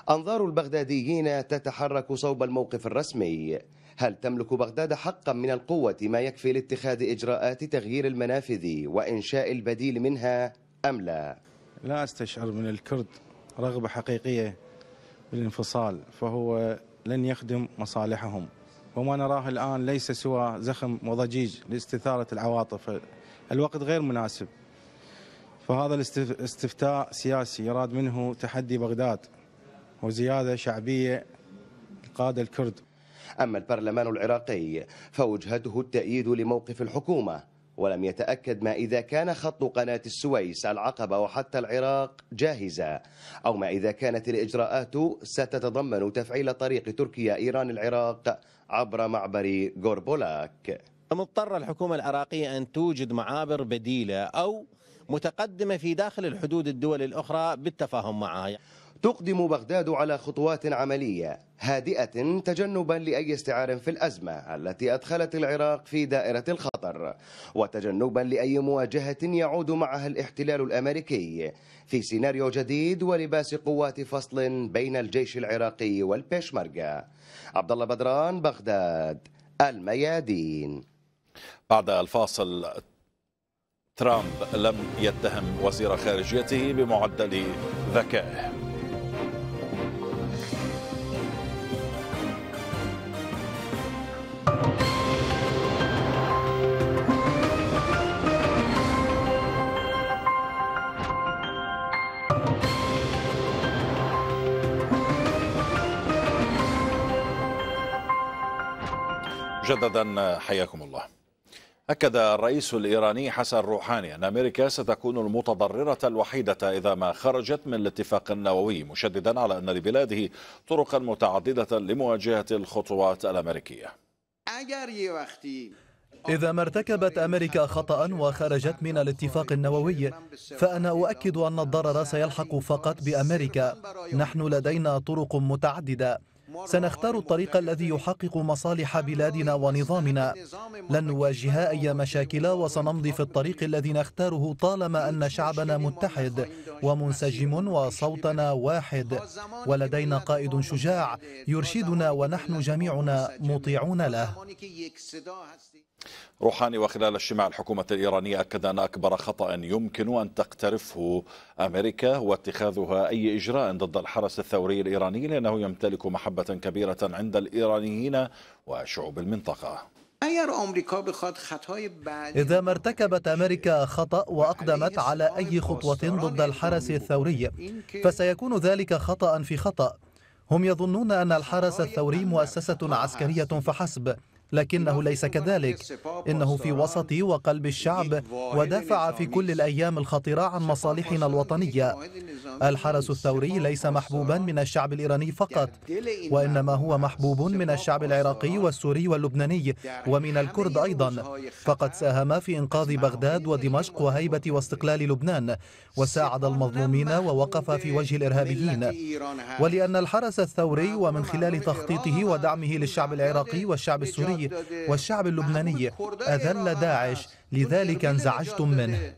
أنظار البغداديين تتحرك صوب الموقف الرسمي هل تملك بغداد حقا من القوة ما يكفي لاتخاذ إجراءات تغيير المنافذ وإنشاء البديل منها أم لا؟ لا أستشعر من الكرد رغبة حقيقية بالانفصال فهو لن يخدم مصالحهم وما نراه الآن ليس سوى زخم وضجيج لاستثارة العواطف الوقت غير مناسب فهذا الاستفتاء سياسي يراد منه تحدي بغداد وزيادة شعبية القادة الكرد أما البرلمان العراقي فوجهته التأييد لموقف الحكومة ولم يتأكد ما إذا كان خط قناة السويس العقبة وحتى العراق جاهزة أو ما إذا كانت الإجراءات ستتضمن تفعيل طريق تركيا إيران العراق عبر معبر غوربولاك مضطرة الحكومة العراقية أن توجد معابر بديلة أو متقدمة في داخل الحدود الدول الأخرى بالتفاهم معها تقدم بغداد على خطوات عملية هادئة تجنبا لأي استعار في الأزمة التي أدخلت العراق في دائرة الخطر وتجنبا لأي مواجهة يعود معها الاحتلال الأمريكي في سيناريو جديد ولباس قوات فصل بين الجيش العراقي والبيشمركة عبد الله بدران بغداد الميادين بعد الفاصل ترامب لم يتهم وزير خارجيته بمعدل ذكائه مجددا حياكم الله أكد الرئيس الإيراني حسن روحاني أن أمريكا ستكون المتضررة الوحيدة إذا ما خرجت من الاتفاق النووي مشددا على أن لبلاده طرقا متعددة لمواجهة الخطوات الأمريكية إذا ما ارتكبت أمريكا خطأ وخرجت من الاتفاق النووي فأنا أؤكد أن الضرر سيلحق فقط بأمريكا نحن لدينا طرق متعددة سنختار الطريق الذي يحقق مصالح بلادنا ونظامنا لن نواجه أي مشاكل وسنمضي في الطريق الذي نختاره طالما أن شعبنا متحد ومنسجم وصوتنا واحد ولدينا قائد شجاع يرشدنا ونحن جميعنا مطيعون له روحاني وخلال اجتماع الحكومة الإيرانية أكد أن أكبر خطأ يمكن أن تقترفه أمريكا هو اتخاذها أي إجراء ضد الحرس الثوري الإيراني لأنه يمتلك محبة كبيرة عند الإيرانيين وشعوب المنطقة إذا ما ارتكبت أمريكا خطأ وأقدمت على أي خطوة ضد الحرس الثوري فسيكون ذلك خطأ في خطأ هم يظنون أن الحرس الثوري مؤسسة عسكرية فحسب لكنه ليس كذلك إنه في وسط وقلب الشعب ودافع في كل الأيام الخطيره عن مصالحنا الوطنية الحرس الثوري ليس محبوبا من الشعب الإيراني فقط وإنما هو محبوب من الشعب العراقي والسوري واللبناني ومن الكرد أيضا فقد ساهم في إنقاذ بغداد ودمشق وهيبة واستقلال لبنان وساعد المظلومين ووقف في وجه الإرهابيين ولأن الحرس الثوري ومن خلال تخطيطه ودعمه للشعب العراقي والشعب السوري السوري والشعب اللبناني أذل داعش لذلك انزعجتم منه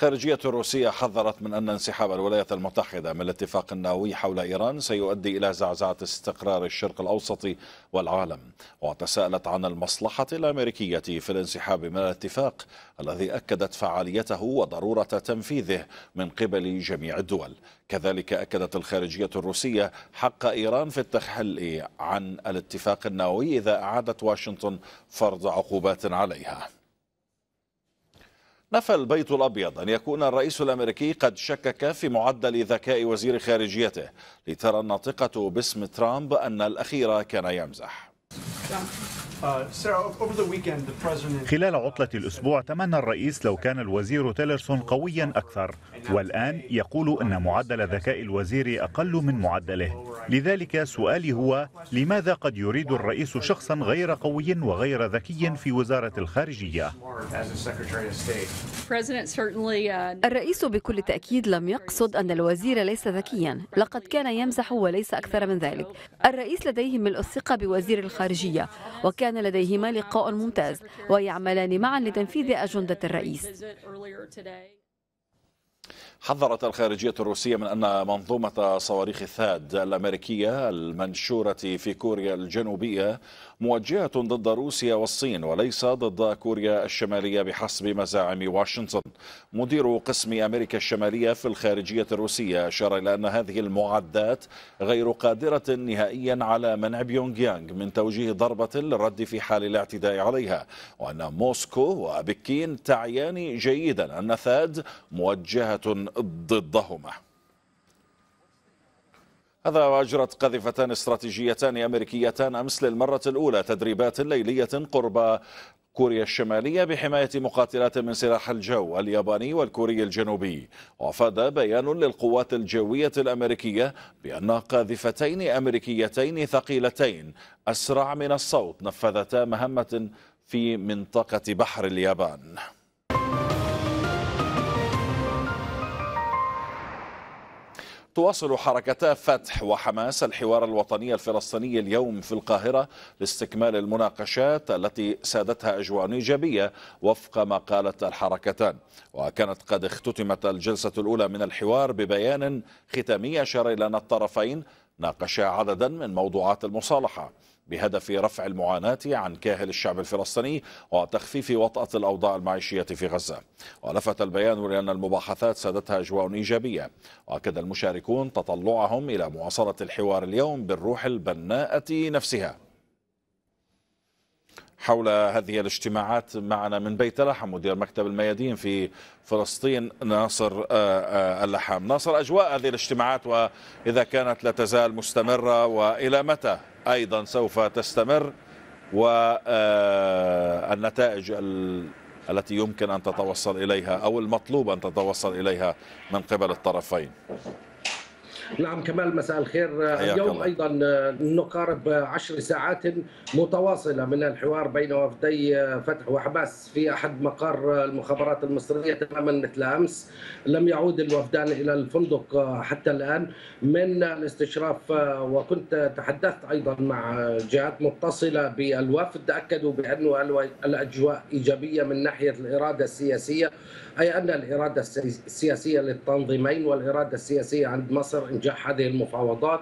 خارجية روسية حذرت من أن انسحاب الولايات المتحدة من الاتفاق النووي حول إيران سيؤدي إلى زعزعة استقرار الشرق الأوسط والعالم وتساءلت عن المصلحة الأمريكية في الانسحاب من الاتفاق الذي أكدت فعاليته وضرورة تنفيذه من قبل جميع الدول كذلك أكدت الخارجية الروسية حق إيران في التخلي عن الاتفاق النووي إذا أعادت واشنطن فرض عقوبات عليها نفى البيت الأبيض أن يكون الرئيس الأمريكي قد شكك في معدل ذكاء وزير خارجيته لترى الناطقة باسم ترامب أن الأخير كان يمزح Uh, خلال عطلة الأسبوع تمنى الرئيس لو كان الوزير تيلرسون قويا أكثر والآن يقول أن معدل ذكاء الوزير أقل من معدله لذلك سؤالي هو لماذا قد يريد الرئيس شخصا غير قوي وغير ذكي في وزارة الخارجية uh, الرئيس بكل تأكيد لم يقصد أن الوزير ليس ذكيا لقد كان يمزح وليس أكثر من ذلك الرئيس لديه ملء الثقة بوزير الخارجية وكان كان لديهما لقاء ممتاز ويعملان معا لتنفيذ أجندة الرئيس حذرت الخارجية الروسية من أن منظومة صواريخ الثاد الأمريكية المنشورة في كوريا الجنوبية موجهة ضد روسيا والصين وليس ضد كوريا الشمالية بحسب مزاعم واشنطن مدير قسم أمريكا الشمالية في الخارجية الروسية أشار إلى أن هذه المعدات غير قادرة نهائيا على منع بيونغ يانغ من توجيه ضربة للرد في حال الاعتداء عليها وأن موسكو وبكين تعيان جيدا أن ثاد موجهة ضدهما هذا وأجرت قذفتان استراتيجيتان أمريكيتان أمس للمرة الأولى تدريبات ليلية قرب كوريا الشمالية بحماية مقاتلات من سلاح الجو الياباني والكوري الجنوبي وأفاد بيان للقوات الجوية الأمريكية بأن قاذفتين أمريكيتين ثقيلتين أسرع من الصوت نفذتا مهمة في منطقة بحر اليابان تواصل حركتا فتح وحماس الحوار الوطني الفلسطيني اليوم في القاهرة لاستكمال المناقشات التي سادتها أجواء إيجابية وفق ما قالت الحركتان وكانت قد اختتمت الجلسة الأولى من الحوار ببيان ختامي أشار إلى أن الطرفين ناقشا عددا من موضوعات المصالحة بهدف رفع المعاناة عن كاهل الشعب الفلسطيني وتخفيف وطأة الأوضاع المعيشية في غزة ولفت البيان لأن المباحثات سادتها أجواء إيجابية وأكد المشاركون تطلعهم إلى مواصلة الحوار اليوم بالروح البناءة نفسها حول هذه الاجتماعات معنا من بيت لحم مدير مكتب الميادين في فلسطين ناصر آه، آه، اللحام ناصر أجواء هذه الاجتماعات وإذا كانت لا تزال مستمرة وإلى متى أيضا سوف تستمر والنتائج آه، التي يمكن أن تتوصل إليها أو المطلوب أن تتوصل إليها من قبل الطرفين نعم كمال مساء الخير اليوم ايضا نقارب عشر ساعات متواصله من الحوار بين وفدي فتح وحماس في احد مقار المخابرات المصريه تماما مثل امس لم يعود الوفدان الى الفندق حتى الان من الاستشراف وكنت تحدثت ايضا مع جهات متصله بالوفد اكدوا بانه الاجواء ايجابيه من ناحيه الاراده السياسيه أي أن الإرادة السياسية للتنظيمين والإرادة السياسية عند مصر إنجاح هذه المفاوضات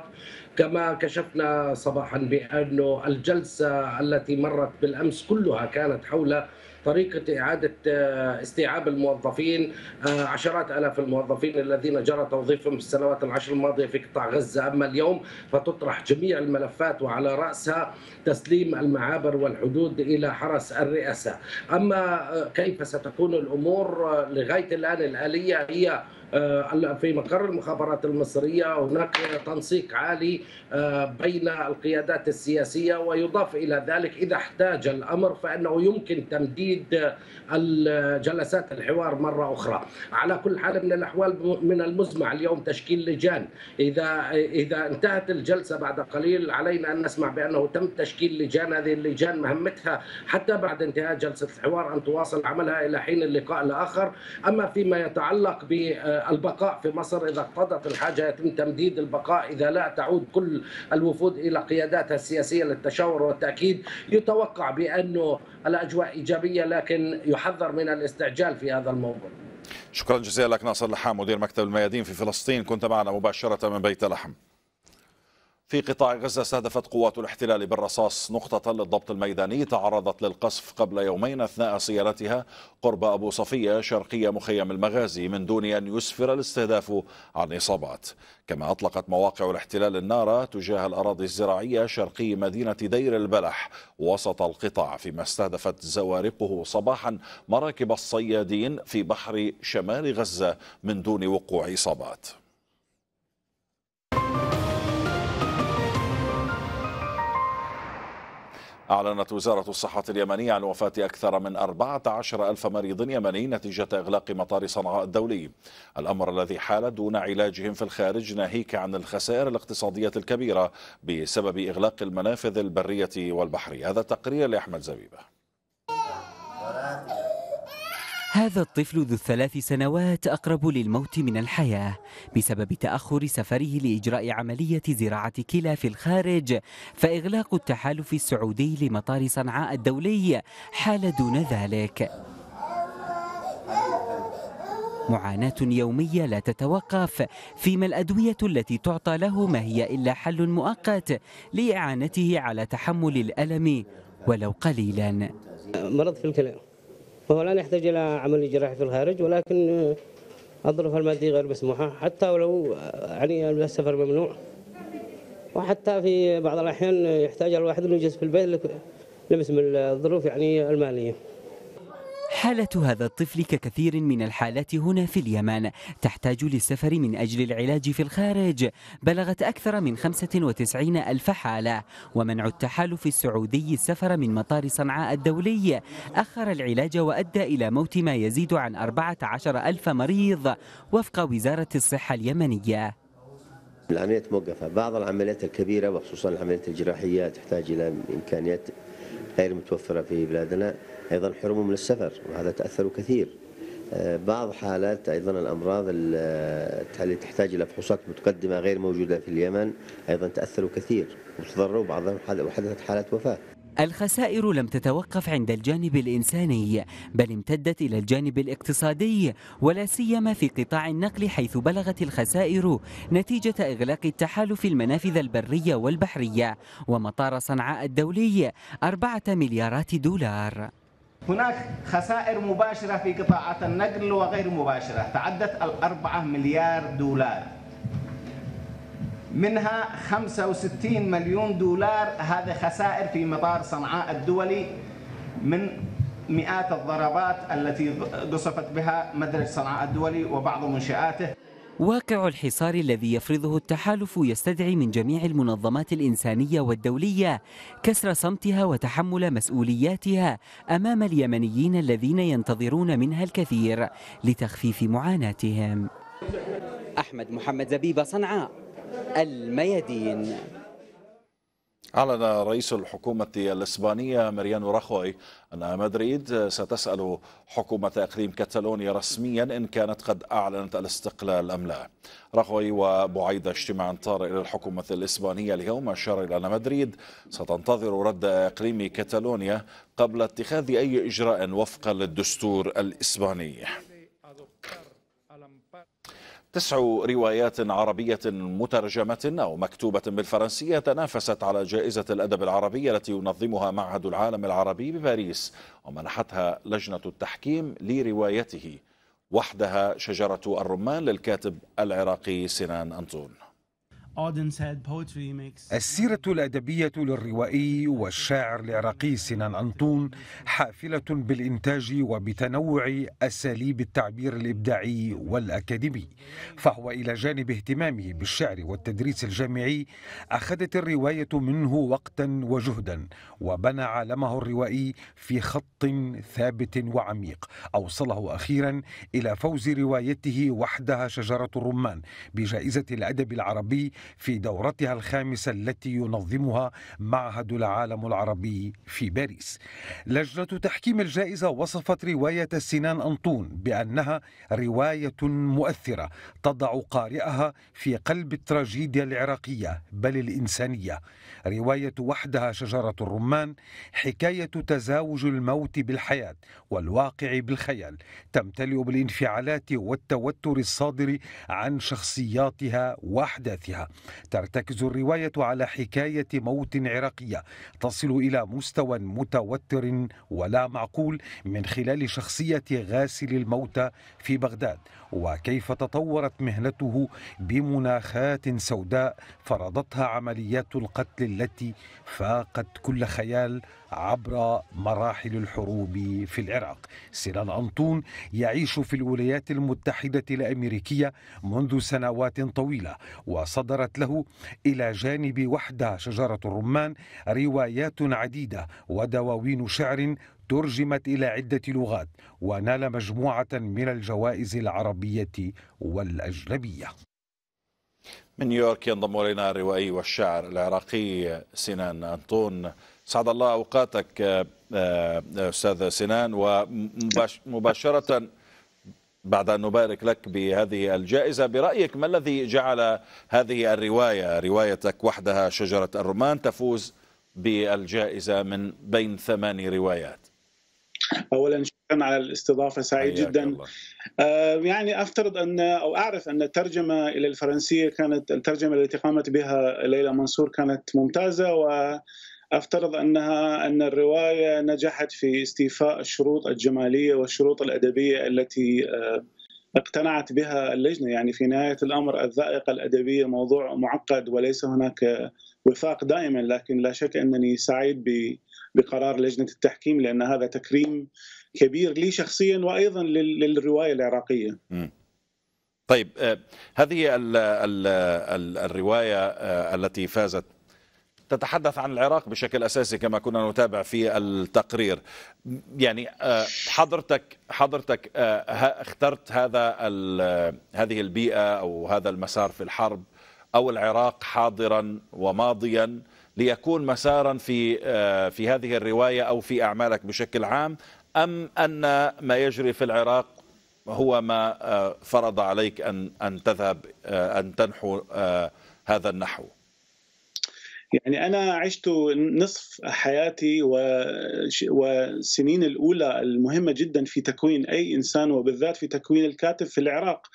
كما كشفنا صباحا بأنه الجلسة التي مرت بالأمس كلها كانت حول طريقه اعاده آه، استيعاب الموظفين آه، عشرات الاف الموظفين الذين جرى توظيفهم في السنوات العشر الماضيه في قطاع غزه، اما اليوم فتطرح جميع الملفات وعلى راسها تسليم المعابر والحدود الى حرس الرئاسه، اما آه، كيف ستكون الامور لغايه الان الاليه هي آه، في مقر المخابرات المصرية هناك تنسيق عالي آه، بين القيادات السياسية ويضاف إلى ذلك إذا احتاج الأمر فإنه يمكن تمديد جلسات الحوار مرة أخرى على كل حال من الأحوال من المزمع اليوم تشكيل لجان إذا إذا انتهت الجلسة بعد قليل علينا أن نسمع بأنه تم تشكيل لجان هذه اللجان مهمتها حتى بعد انتهاء جلسة الحوار أن تواصل عملها إلى حين اللقاء الآخر أما فيما يتعلق ب آه، البقاء في مصر إذا اقتضت الحاجة يتم تمديد البقاء إذا لا تعود كل الوفود إلى قياداتها السياسية للتشاور والتأكيد يتوقع بأنه الأجواء إيجابية لكن يحذر من الاستعجال في هذا الموضوع شكرا جزيلا لك ناصر لحام مدير مكتب الميادين في فلسطين كنت معنا مباشرة من بيت لحم في قطاع غزة استهدفت قوات الاحتلال بالرصاص نقطة للضبط الميداني تعرضت للقصف قبل يومين أثناء سيارتها قرب أبو صفية شرقية مخيم المغازي من دون أن يسفر الاستهداف عن إصابات كما أطلقت مواقع الاحتلال النار تجاه الأراضي الزراعية شرقي مدينة دير البلح وسط القطاع فيما استهدفت زوارقه صباحا مراكب الصيادين في بحر شمال غزة من دون وقوع إصابات أعلنت وزارة الصحة اليمنية عن وفاة أكثر من 14 ألف مريض يمني نتيجة إغلاق مطار صنعاء الدولي الأمر الذي حال دون علاجهم في الخارج ناهيك عن الخسائر الاقتصادية الكبيرة بسبب إغلاق المنافذ البرية والبحرية هذا تقرير لأحمد زبيبة هذا الطفل ذو الثلاث سنوات أقرب للموت من الحياة بسبب تأخر سفره لإجراء عملية زراعة كلى في الخارج فإغلاق التحالف السعودي لمطار صنعاء الدولي حال دون ذلك معاناة يومية لا تتوقف فيما الأدوية التي تعطى له ما هي إلا حل مؤقت لإعانته على تحمل الألم ولو قليلا مرض في الكلى فهو لا يحتاج إلى عمل جراحي في الخارج ولكن الظروف المادية غير مسموحة حتى ولو يعني السفر ممنوع وحتى في بعض الأحيان يحتاج الواحد انه يجلس في البيت لمسم الظروف يعني المالية حالة هذا الطفل ككثير من الحالات هنا في اليمن تحتاج للسفر من أجل العلاج في الخارج بلغت أكثر من 95 ألف حالة ومنع التحالف السعودي السفر من مطار صنعاء الدولي أخر العلاج وأدى إلى موت ما يزيد عن 14 ألف مريض وفق وزارة الصحة اليمنية العمليات موقفة بعض العمليات الكبيرة وخصوصا العمليات الجراحية تحتاج إلى إمكانيات غير متوفرة في بلادنا أيضا حرموا من السفر وهذا تأثروا كثير آه، بعض حالات أيضا الأمراض آه، التي تحتاج إلى فحوصات متقدمة غير موجودة في اليمن أيضا تأثروا كثير وتضرروا بعضهم وحدثت حالات وفاة الخسائر لم تتوقف عند الجانب الإنساني بل امتدت إلى الجانب الاقتصادي ولا سيما في قطاع النقل حيث بلغت الخسائر نتيجة إغلاق التحالف المنافذ البرية والبحرية ومطار صنعاء الدولي أربعة مليارات دولار هناك خسائر مباشرة في قطاعات النقل وغير مباشرة تعدت الأربعة مليار دولار منها 65 مليون دولار هذا خسائر في مطار صنعاء الدولي من مئات الضربات التي قصفت بها مدرج صنعاء الدولي وبعض منشآته واقع الحصار الذي يفرضه التحالف يستدعي من جميع المنظمات الإنسانية والدولية كسر صمتها وتحمل مسؤولياتها أمام اليمنيين الذين ينتظرون منها الكثير لتخفيف معاناتهم أحمد محمد زبيبة صنعاء الميادين أعلن رئيس الحكومة الإسبانية ماريانو راخوي أن مدريد ستسأل حكومة إقليم كاتالونيا رسميا إن كانت قد أعلنت الاستقلال أم لا راخوي وبعيد اجتماع طارئ للحكومة الإسبانية اليوم أشار إلى أن مدريد ستنتظر رد إقليم كاتالونيا قبل اتخاذ أي إجراء وفقا للدستور الإسباني تسع روايات عربية مترجمة أو مكتوبة بالفرنسية تنافست على جائزة الأدب العربي التي ينظمها معهد العالم العربي بباريس ومنحتها لجنة التحكيم لروايته وحدها شجرة الرمان للكاتب العراقي سنان أنطون السيرة الأدبية للروائي والشاعر العراقي سنان أنطون حافلة بالإنتاج وبتنوع أساليب التعبير الإبداعي والأكاديمي فهو إلى جانب اهتمامه بالشعر والتدريس الجامعي أخذت الرواية منه وقتا وجهدا وبنى عالمه الروائي في خط ثابت وعميق أوصله أخيرا إلى فوز روايته وحدها شجرة الرمان بجائزة الأدب العربي في دورتها الخامسة التي ينظمها معهد العالم العربي في باريس لجنة تحكيم الجائزة وصفت رواية سنان أنطون بأنها رواية مؤثرة تضع قارئها في قلب التراجيديا العراقية بل الإنسانية رواية وحدها شجرة الرمان حكاية تزاوج الموت بالحياة والواقع بالخيال تمتلئ بالانفعالات والتوتر الصادر عن شخصياتها وأحداثها ترتكز الرواية على حكاية موت عراقية تصل إلى مستوى متوتر ولا معقول من خلال شخصية غاسل الموتى في بغداد وكيف تطورت مهنته بمناخات سوداء فرضتها عمليات القتل التي فاقت كل خيال عبر مراحل الحروب في العراق سنان أنطون يعيش في الولايات المتحدة الأمريكية منذ سنوات طويلة وصدرت له إلى جانب وحدة شجرة الرمان روايات عديدة ودواوين شعر ترجمت إلى عدة لغات ونال مجموعة من الجوائز العربية والأجنبية من نيويورك ينضم إلينا الروائي والشاعر العراقي سنان أنطون سعد الله أوقاتك آه، آه، أستاذ سنان ومباشرة بعد أن نبارك لك بهذه الجائزة برأيك ما الذي جعل هذه الرواية روايتك وحدها شجرة الرمان تفوز بالجائزة من بين ثماني روايات اولا شكرا على الاستضافه سعيد جدا الله. آه يعني افترض ان او اعرف ان الترجمه الى الفرنسيه كانت الترجمه التي قامت بها ليلى منصور كانت ممتازه و افترض انها ان الروايه نجحت في استيفاء الشروط الجماليه والشروط الادبيه التي آه، اقتنعت بها اللجنه يعني في نهايه الامر الذائقه الادبيه موضوع معقد وليس هناك وفاق دائما لكن لا شك انني سعيد بقرار لجنه التحكيم لان هذا تكريم كبير لي شخصيا وايضا للروايه العراقيه. طيب آه، هذه الـ الـ الـ الروايه آه، التي فازت تتحدث عن العراق بشكل اساسي كما كنا نتابع في التقرير يعني آه، حضرتك حضرتك اخترت هذا هذه البيئه او هذا المسار في الحرب او العراق حاضرا وماضيا ليكون مسارا في آه، في هذه الروايه او في اعمالك بشكل عام ام ان ما يجري في العراق هو ما آه، فرض عليك ان ان تذهب آه، ان تنحو هذا النحو يعني أنا عشت نصف حياتي والسنين الأولى المهمة جدا في تكوين أي إنسان وبالذات في تكوين الكاتب في العراق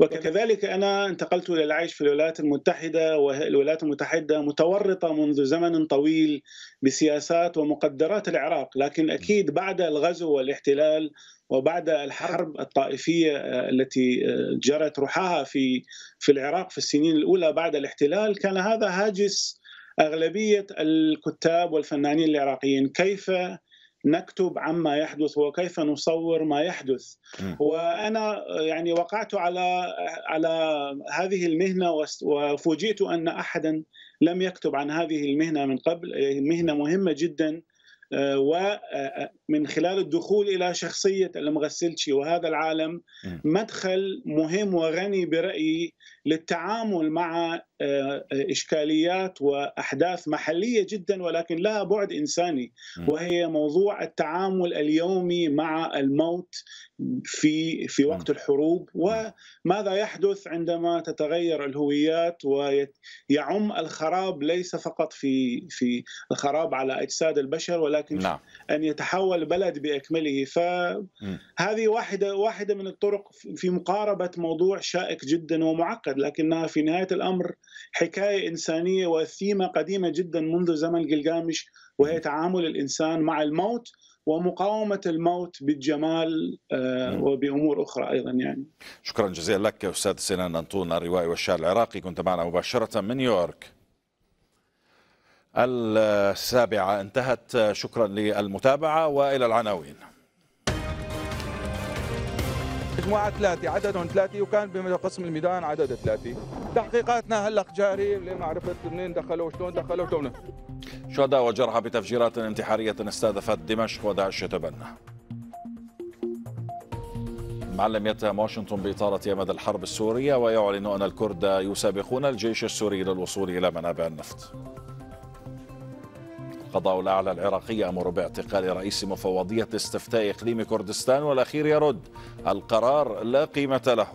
وكذلك أنا انتقلت إلى العيش في الولايات المتحدة والولايات المتحدة متورطة منذ زمن طويل بسياسات ومقدرات العراق لكن أكيد بعد الغزو والاحتلال وبعد الحرب الطائفيه آه، التي آه، جرت رحاها في في العراق في السنين الاولى بعد الاحتلال كان هذا هاجس اغلبيه الكتاب والفنانين العراقيين كيف نكتب عما يحدث وكيف نصور ما يحدث وانا يعني وقعت على على هذه المهنه وفوجئت ان احدا لم يكتب عن هذه المهنه من قبل مهنه مهمه جدا آه، ومن آه، خلال الدخول الى شخصيه المغسلشي وهذا العالم مدخل مهم وغني برايي للتعامل مع آه، آه، اشكاليات واحداث محليه جدا ولكن لها بعد انساني وهي موضوع التعامل اليومي مع الموت في في وقت الحروب وماذا يحدث عندما تتغير الهويات ويعم الخراب ليس فقط في في الخراب على اجساد البشر ولكن لا. نعم. ان يتحول بلد باكمله فهذه واحده واحده من الطرق في مقاربه موضوع شائك جدا ومعقد الآخر لكنها في نهاية الأمر حكاية إنسانية وثيمة قديمة جدا منذ زمن جلجامش وهي تعامل الإنسان مع الموت ومقاومة الموت بالجمال آه، وبأمور أخرى أيضا يعني شكرا جزيلا لك أستاذ سنان أنطون الروائي والشاعر العراقي كنت معنا مباشرة من نيويورك السابعة انتهت شكرا للمتابعة وإلى العناوين مجموعة ثلاثة عددهم ثلاثة وكان بقسم الميدان عدد ثلاثة تحقيقاتنا هلق جاري لمعرفة منين دخلوا وشلون دخلوا وشلون شهداء وجرحى بتفجيرات انتحارية استهدفت دمشق وداعش يتبنى معلم يتهم واشنطن بإطالة أمد الحرب السورية ويعلن أن الكرد يسابقون الجيش السوري للوصول إلى منابع النفط القضاء الأعلى العراقي أمر باعتقال رئيس مفوضية استفتاء إقليم كردستان والأخير يرد القرار لا قيمة له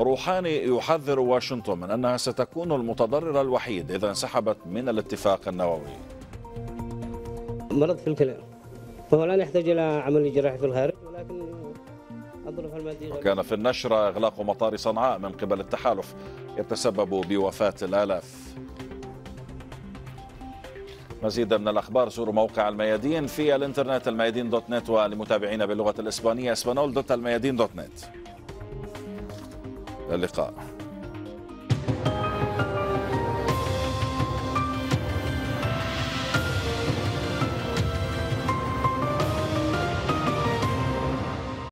روحاني يحذر واشنطن من أنها ستكون المتضرر الوحيد إذا انسحبت من الاتفاق النووي مرض في الكلام فهو لا يحتاج إلى عمل جراحي في الخارج ولكن وكان في النشرة إغلاق مطار صنعاء من قبل التحالف يتسبب بوفاة الآلاف مزيدا من الأخبار زوروا موقع الميادين في الإنترنت الميادين دوت نت ولمتابعينا باللغة الإسبانية اسبانول دوت الميادين دوت نت اللقاء